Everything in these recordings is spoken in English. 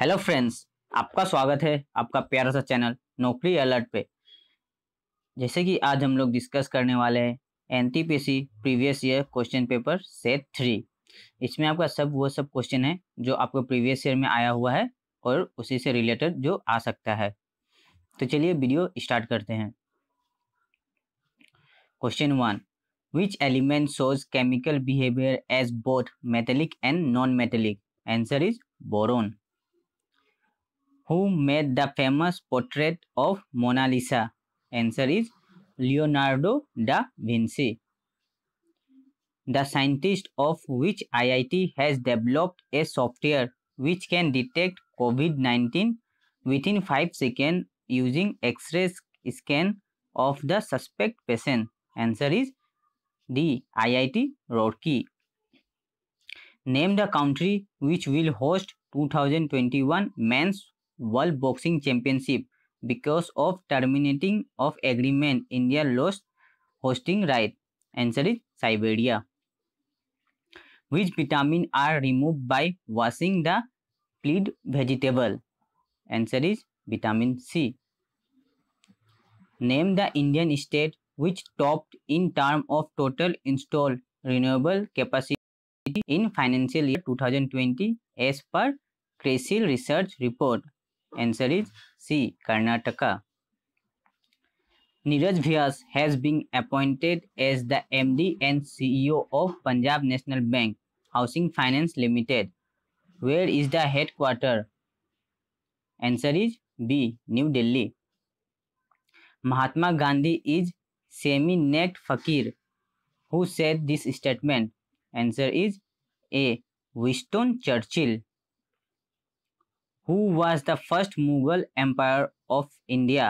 Hello friends आपका स्वागत है आपका प्यारा सा चैनल नौकरी अलर्ट पे जैसे कि आज हम लोग डिस्कस करने वाले हैं N T P C previous year question paper set three इसमें आपका सब वो सब क्वेश्चन है जो आपको प्रीवियस ईयर में आया हुआ है और उसी से रिलेटेड जो आ सकता है तो चलिए वीडियो स्टार्ट करते हैं question one which element shows chemical behaviour as both metallic and non metallic answer is boron Who made the famous portrait of Mona Lisa? Answer is Leonardo da Vinci. The scientist of which IIT has developed a software which can detect COVID-19 within 5 seconds using X-ray scan of the suspect patient? Answer is the IIT Roorkee. Name the country which will host 2021 men's World Boxing Championship because of terminating of agreement India lost hosting right. Answer is Siberia. Which vitamin are removed by washing the peeled vegetable? Answer is vitamin C. Name the Indian state which topped in term of total installed renewable capacity in financial year 2020 as per CRECIL research report. Answer is C. Karnataka. Neeraj Vyas has been appointed as the MD and CEO of Punjab National Bank Housing Finance Limited. Where is the headquarter? Answer is B. New Delhi. Mahatma Gandhi is semi-necked fakir. Who said this statement? Answer is A. Winston Churchill. Who was the first Mughal empire of India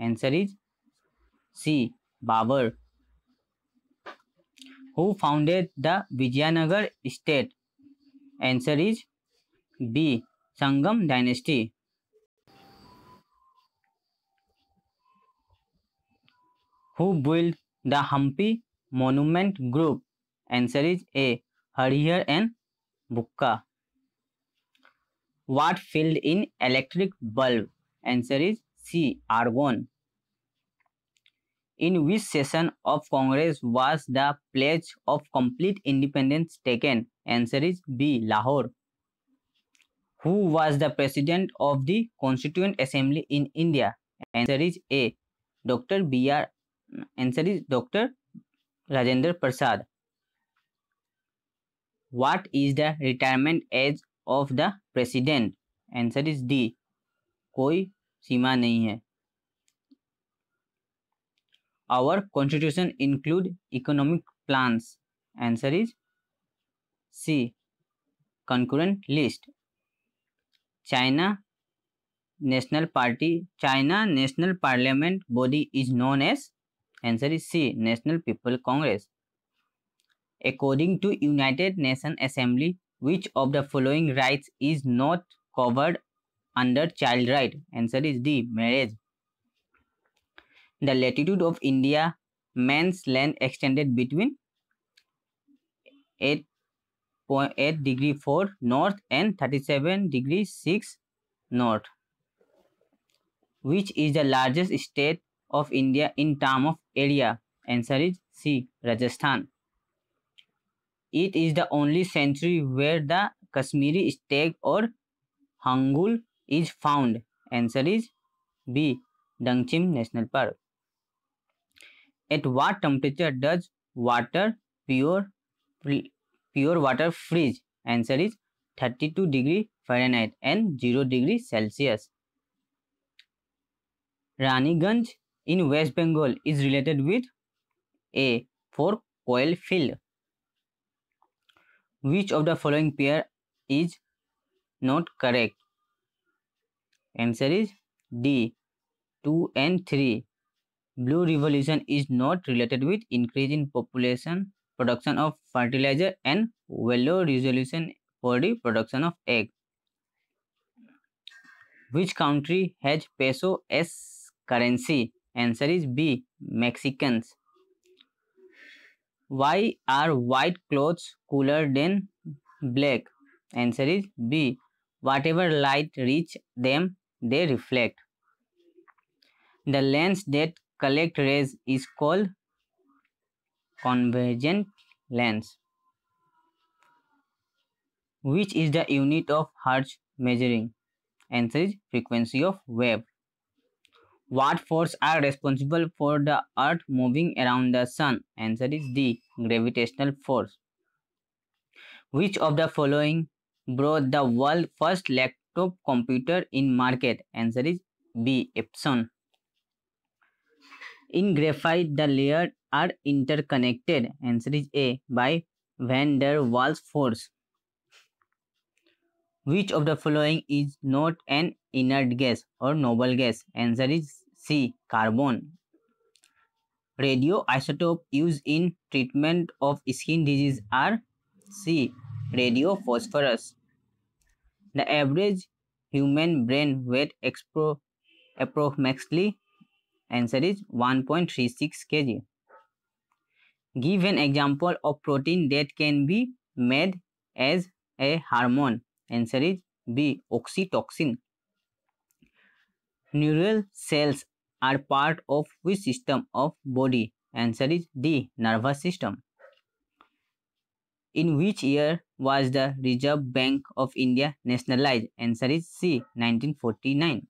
answer is C Babur who founded the Vijayanagara state answer is B Sangama dynasty who build the Hampi monument group answer is A Harihara and Bukka what filled in electric bulb answer is c argon in which session of congress was the pledge of complete independence taken answer is b lahore who was the president of the constituent assembly in india answer is a dr br answer is dr rajendra prasad what is the retirement age of the president answer is D कोई सीमा नहीं है our constitution include economic plans answer is C concurrent list China national party China national parliament body is known as answer is C national people congress according to united nation assembly which of the following rights is not covered under child right answer is d marriage the latitude of india man's land extended between 8.8 degree 4 north and 37 degree 6 north which is the largest state of india in term of area answer is c rajasthan it is the only sanctuary where the Kashmiri stag और hangul is found answer is B Dachigam national park at what temperature does water pure pure water freeze answer is thirty two degree Fahrenheit and zero degree Celsius Raniganj in west Bengal is related with a four coal field Which of the following pair is not correct? Answer is D. 2 and 3. Blue revolution is not related with increase in population, production of fertilizer and yellow resolution for the production of egg. Which country has peso as currency? Answer is B. Mexicans. Why are white clothes cooler than black? Answer is B. Whatever light reach them, they reflect. The lens that collect rays is called convergent lens. Which is the unit of hertz measuring? Answer is frequency of wave. What force are responsible for the earth moving around the sun? Answer is D. Gravitational force. Which of the following brought the world first laptop computer in market? Answer is B. Epson. In graphite, the layers are interconnected. Answer is A. By van der Waals force. Which of the following is not an inert gas or noble gas? Answer is C carbon radio isotope use in treatment of skin disease are C radio phosphorus the average human brain weight एक्सप्रो approximately answer is 1.36 point three six K G give an example of protein that can be made as a hormone answer is B oxytocin neural cells are part of which system of body? Answer is D. Nervous system. In which year was the Reserve Bank of India nationalized? Answer is C. 1949.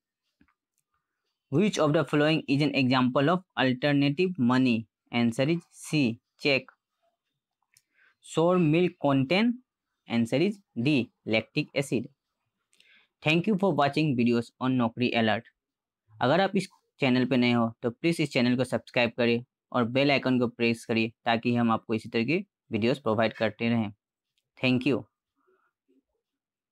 Which of the following is an example of alternative money? Answer is C. Check. Sour milk contains? Answer is D. Lactic acid. Thank you for watching videos on Nokri Alert. अगर आप इस channel पे नए हो तो please इस channel को subscribe करिए और बेल आइकन को प्रेस करिए ताकि हम आपको इसी तरह की वीडियोस प्रोवाइड करते रहें थैंक यू